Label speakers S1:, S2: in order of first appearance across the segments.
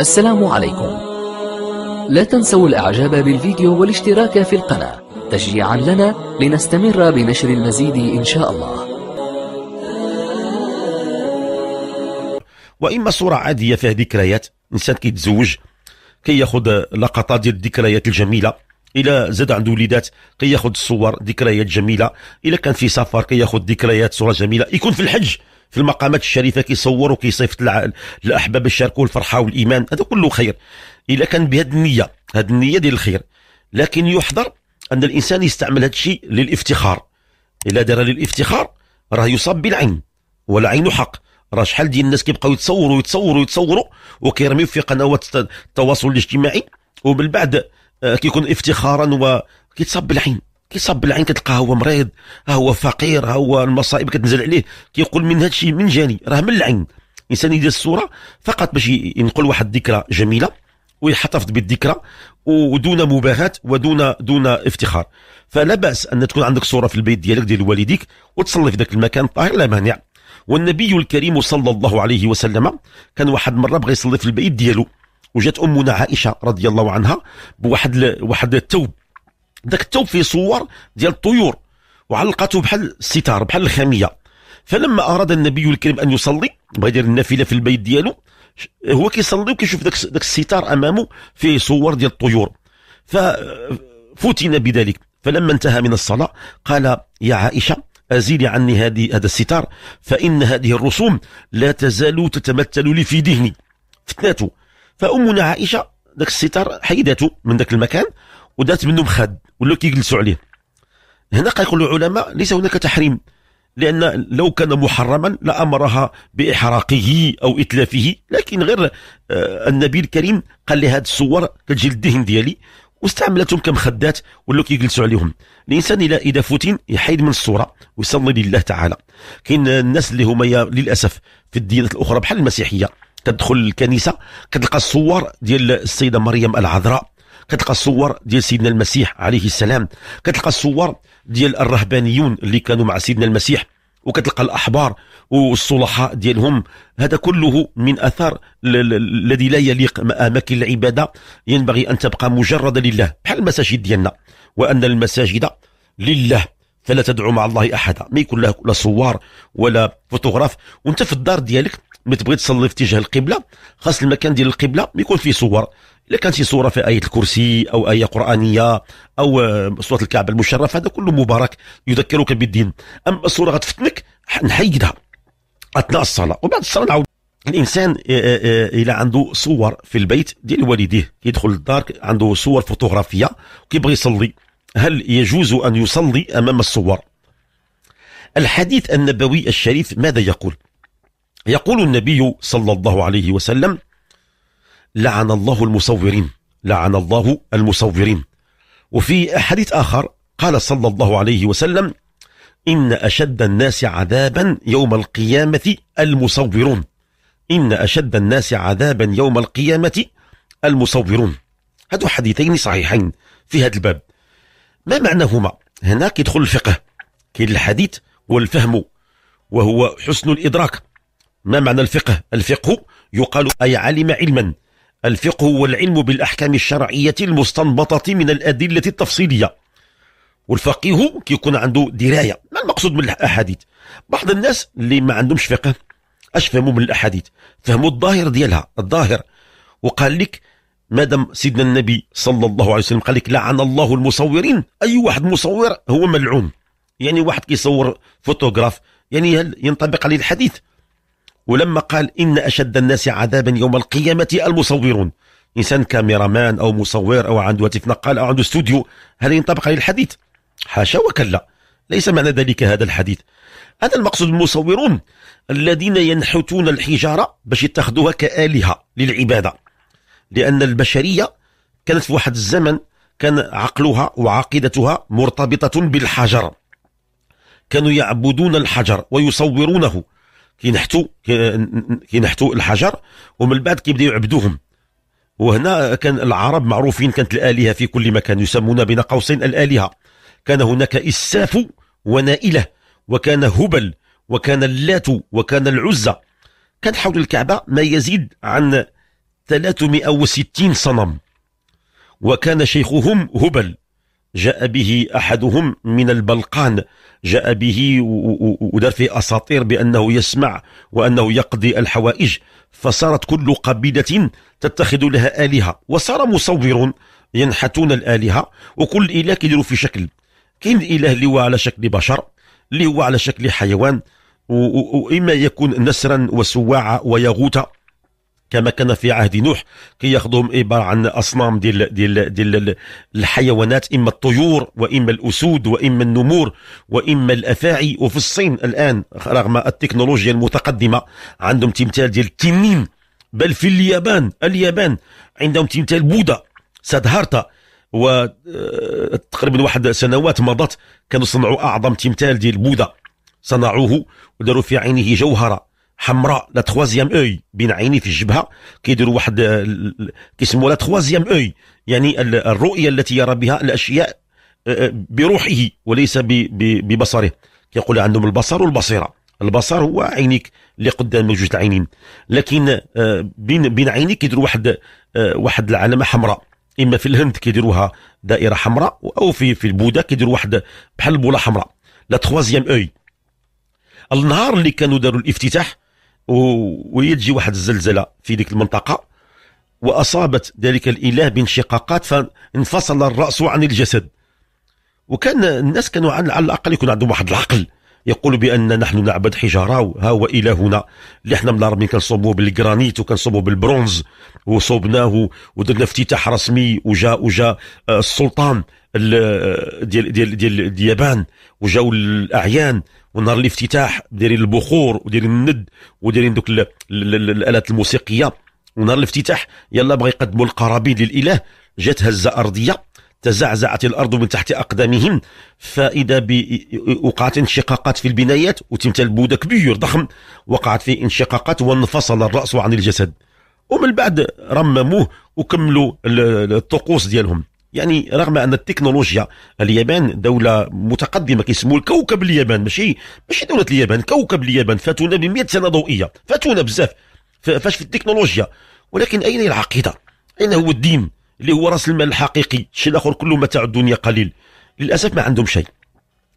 S1: السلام عليكم لا تنسوا الاعجاب بالفيديو والاشتراك في القناة تشجيعا لنا لنستمر بنشر المزيد ان شاء الله واما صورة عادية فيها ذكريات انسان كيتزوج كياخذ لقطات ديال الذكريات الجميلة إلى زاد عنده وليدات كياخذ الصور ذكريات جميله إلى كان في سفر كياخذ ذكريات صوره جميله يكون في الحج في المقامات الشريفه كيصور وكيصيفط الاحباب يشاركوا الفرحه والايمان هذا كله خير الا كان بهذه النيه هذه النيه ديال الخير لكن يحذر ان الانسان يستعمل هذا الشيء للافتخار الا دار للافتخار راه يصاب بالعين والعين حق راه شحال ديال الناس كيبقاو يتصوروا يتصوروا يتصوروا وكيرميو في قنوات التواصل الاجتماعي ومن بعد آه، كيكون افتخارا وكيتصاب بالعين كيصب العين كتلقى هو مريض ها هو فقير ها هو المصائب كتنزل عليه كيقول من هذا الشيء من جاني راه من العين الانسان يدير الصوره فقط باش ينقل واحد الذكرى جميله ويحتفظ بالذكرى ودون مباهاة ودون دون افتخار فلا باس ان تكون عندك صوره في البيت ديالك ديال والديك وتصلي في ذاك المكان الطاهر لا مانع والنبي الكريم صلى الله عليه وسلم كان واحد مره بغى يصلي في البيت ديالو وجات امنا عائشه رضي الله عنها بواحد واحد التوب ذاك الثوب فيه صور ديال الطيور وعلقته بحال الستار بحال الخاميه فلما اراد النبي الكريم ان يصلي بغى يدير النافله في البيت ديالو هو كيصلي وكيشوف ذاك الستار امامه فيه صور ديال الطيور ففتن بذلك فلما انتهى من الصلاه قال يا عائشه أزيلي عني هذه هذا الستار فإن هذه الرسوم لا تزال تتمثل لي في ذهني فتناته فأمنا عائشة ذاك الستار حيدته من ذاك المكان ودات منه مخد ولاو كيجلسوا عليه هنا كيقولوا العلماء ليس هناك تحريم لأن لو كان محرما لأمرها بإحراقه أو إتلافه لكن غير آه، النبي الكريم قال لي هذه الصور كتجي للذهن ديالي واستعملتهم كمخدات ولاو كيجلسوا عليهم الانسان الى اذا فتن يحيد من الصوره ويصلي لله تعالى كاين الناس اللي هما للاسف في الديانات الاخرى بحال المسيحيه كتدخل الكنيسه كتلقى الصور ديال السيده مريم العذراء كتلقى الصور ديال سيدنا المسيح عليه السلام كتلقى الصور ديال الرهبانيون اللي كانوا مع سيدنا المسيح وكتلقى الاحبار والصلحاء ديالهم هذا كله من اثار الذي لا يليق اماكن العباده ينبغي ان تبقى مجرده لله بحال المساجد ديالنا وان المساجد لله فلا تدعو مع الله احدا ما يكون له لا صور ولا فوتوغراف وانت في الدار ديالك ما تبغي تصلي في اتجاه القبله خاص المكان ديال القبله ما يكون فيه صور لا كانت شي صوره في ايه الكرسي او ايه قرانيه او آه، صوره الكعبه المشرفه هذا كله مبارك يذكرك بالدين اما الصوره غتفتنك نحيدها اثناء الصلاه وبعد الصلاه نعود الانسان آه، آه، الى عنده صور في البيت ديال والديه كيدخل الدار عنده صور فوتوغرافيه كيبغي يصلي هل يجوز ان يصلي امام الصور الحديث النبوي الشريف ماذا يقول يقول النبي صلى الله عليه وسلم لعن الله المصورين لعن الله المصورين وفي حديث آخر قال صلى الله عليه وسلم إن أشد الناس عذابا يوم القيامة المصورون إن أشد الناس عذابا يوم القيامة المصورون هذو حديثين صحيحين في هذا الباب ما معناهما هناك يدخل الفقه كاين الحديث والفهم وهو حسن الإدراك ما معنى الفقه الفقه يقال أي علم علما الفقه والعلم بالأحكام الشرعية المستنبطة من الأدلة التفصيلية والفقيه كيكون عنده دراية ما المقصود من الأحاديث بعض الناس اللي ما عندهمش فقه اش فهموا من الأحاديث فهموا الظاهر ديالها الظاهر وقال لك مادام سيدنا النبي صلى الله عليه وسلم قال لك لعن الله المصورين أي واحد مصور هو ملعون يعني واحد كيصور فوتوغراف يعني هل ينطبق عليه الحديث ولما قال إن أشد الناس عذابا يوم القيامة المصورون إنسان كاميرامان أو مصور أو عنده هاتف نقال أو عنده استوديو هل ينطبق عليه الحديث حاشا وكلا ليس معنى ذلك هذا الحديث هذا المقصود المصورون الذين ينحتون الحجارة باش يتخذوها كآلهة للعبادة لأن البشرية كانت في واحد الزمن كان عقلها وعقيدتها مرتبطة بالحجر كانوا يعبدون الحجر ويصورونه كينحتوا كينحتوا الحجر ومن بعد كيبداو يعبدوهم وهنا كان العرب معروفين كانت الآلهة في كل مكان يسمون بين قوسين الآلهة كان هناك إساف ونائلة وكان هبل وكان اللات وكان العزة كان حول الكعبة ما يزيد عن 360 صنم وكان شيخهم هبل جاء به أحدهم من البلقان جاء به ودار فيه أساطير بأنه يسمع وأنه يقضي الحوائج فصارت كل قبيلة تتخذ لها آلهة وصار مصور ينحتون الآلهة وكل إله كيديروا في شكل كاين الإله اللي هو على شكل بشر اللي هو على شكل حيوان وإما يكون نسرا وسواعة ويغوت كما كان في عهد نوح كي ياخذهم عباره عن اصنام ديال ديال ديال الحيوانات اما الطيور واما الاسود واما النمور واما الافاعي وفي الصين الان رغم التكنولوجيا المتقدمه عندهم تمثال ديال التنين بل في اليابان اليابان عندهم تمثال بودا سادهارتا و وتقريبا آه، واحد سنوات مضت كانوا صنعوا اعظم تمثال ديال بوذا صنعوه وداروا في عينه جوهره حمراء لا تخوازيام اوي بين عيني في الجبهه كيديروا واحد آه، كيسموها لا تخوازيام اوي يعني الرؤيه التي يرى بها الاشياء آه، آه، بروحه وليس ببصره كيقول عندهم البصر والبصيره البصر هو عينيك اللي قدام موجود العينين لكن بين بين عينيك كيديروا واحد واحد العلامه حمراء اما في الهند كيديروها دائره حمراء او في في البودا كيديروا واحد بحال البوله حمراء لا تخوازيام اوي النهار اللي كانوا داروا الافتتاح وهي تجي واحد الزلزله في ديك المنطقه واصابت ذلك الاله بانشقاقات فانفصل الراس عن الجسد وكان الناس كانوا على الاقل يكون عندهم واحد العقل يقول بان نحن نعبد حجاره وها هو الهنا اللي احنا من العربيين كنصوبوه بالجرانيت وكنصوبوه بالبرونز وصوبناه ودرنا افتتاح رسمي وجاء وجاء آه، السلطان ديال ديال ديال اليابان وجاو الاعيان ونهار الافتتاح دايرين البخور ودايرين الند ودايرين دوك الالات الموسيقيه ونهار الافتتاح يلا بغا يقدموا القرابين للاله جات هزه ارضيه تزعزعت الارض من تحت اقدامهم فاذا وقعت انشقاقات في البنايات وتمثال بودا كبير ضخم وقعت فيه انشقاقات وانفصل الراس عن الجسد ومن بعد رمموه وكملوا الطقوس ديالهم يعني رغم ان التكنولوجيا اليابان دوله متقدمه كيسموا الكوكب اليابان ماشي ماشي دوله اليابان كوكب اليابان فاتونا ب 100 سنه ضوئيه فاتونا بزاف فاش في التكنولوجيا ولكن اين العقيده اين هو الدين اللي هو راس المال الحقيقي الشيء الاخر كله متاع الدنيا قليل للاسف ما عندهم شيء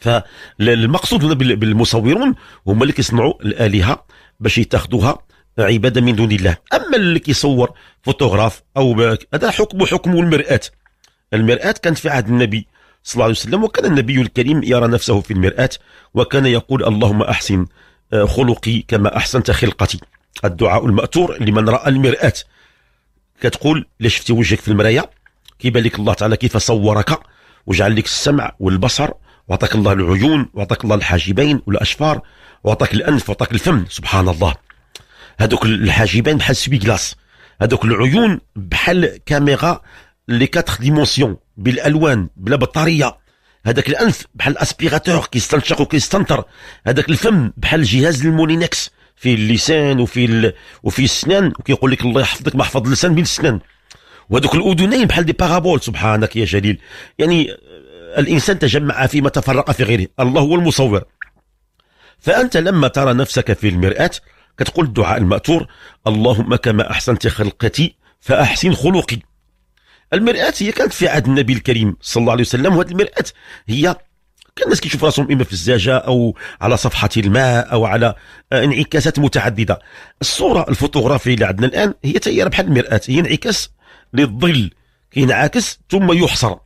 S1: فالمقصود هنا بالمصورون هما اللي كيصنعوا الالهه باش يتاخذوها عباده من دون الله اما اللي كيصور فوتوغراف او هذا حكم حكم المراه المرآة كانت في عهد النبي صلى الله عليه وسلم وكان النبي الكريم يرى نفسه في المرآة وكان يقول اللهم أحسن آه، خلقي كما أحسنت خلقتي الدعاء المأثور لمن رأى المرآة كتقول لا شفتي وجهك في المرايا كيبان لك الله تعالى كيف صورك وجعل لك السمع والبصر وعطاك الله العيون وعطاك الله الحاجبين والاشفار وعطاك الانف وعطاك الفم سبحان الله هذوك الحاجبين بحال سبيكلاس هذوك العيون بحال كاميرا لي كاتر ديمونسيون بالالوان بلا بطاريه هذاك الانف بحال اسبيراتور كيستنشق وكيستنطر هذاك الفم بحال جهاز المونينكس في اللسان وفي ال... وفي السنان وكيقول لك الله يحفظك ما حفظ اللسان بين السنان وهذوك الاذنين بحال دي بارابول سبحانك يا جليل يعني آه، الانسان تجمع فيما تفرق في غيره الله هو المصور فانت لما ترى نفسك في المراه كتقول الدعاء المأثور اللهم كما احسنت خلقتي فاحسن خلقي المرآة هي كانت في عهد النبي الكريم صلى الله عليه وسلم وهذه المرآة هي كان الناس كيشوفوا راسهم اما في الزجاجه او على صفحه الماء او على آه، انعكاسات متعدده الصوره الفوتوغرافيه اللي عندنا الان هي تيار بحال المراه هي انعكاس للظل كينعكس ثم يحصر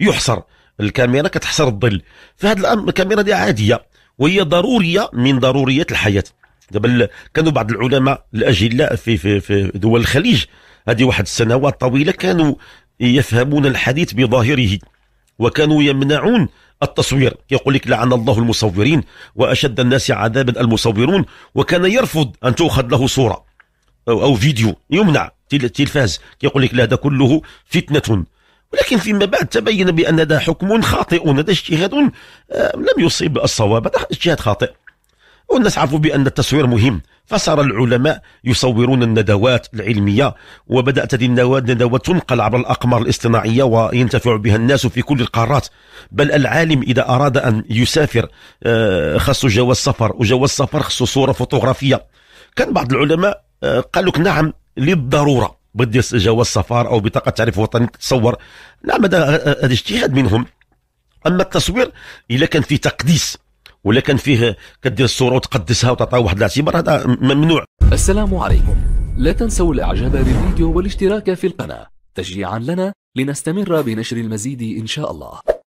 S1: يحصر الكاميرا كتحصر الظل فهاد الامر الكاميرا دي عاديه وهي ضروريه من ضروريات الحياه دابا كانوا بعض العلماء الاجلاء في في في دول الخليج هذه واحد السنوات طويلة كانوا يفهمون الحديث بظاهره وكانوا يمنعون التصوير يقول لك لعن الله المصورين وأشد الناس عذابا المصورون وكان يرفض أن تؤخذ له صورة أو, أو فيديو يمنع تلفاز يقول لك لا هذا كله فتنة ولكن فيما بعد تبين بأن هذا حكم خاطئ هذا اجتهاد آه، لم يصيب الصواب هذا اجتهاد خاطئ والناس عرفوا بأن التصوير مهم فصار العلماء يصورون الندوات العلمية وبدأت هذه الندوات تنقل عبر الأقمار الاصطناعية وينتفع بها الناس في كل القارات بل العالم إذا أراد أن يسافر آه، خاصه جواز سفر وجواز سفر خصو صورة فوتوغرافية كان بعض العلماء آه، قالوا لك نعم للضرورة بدي جواز سفر أو بطاقة تعريف وطني تصور نعم هذا اجتهاد منهم أما التصوير إذا كان في تقديس ولا كان فيه كدير الصوره وتقدسها وتعطيها واحد الاعتبار هذا ممنوع السلام عليكم لا تنسوا الاعجاب بالفيديو والاشتراك في القناه تشجيعا لنا لنستمر بنشر المزيد ان شاء الله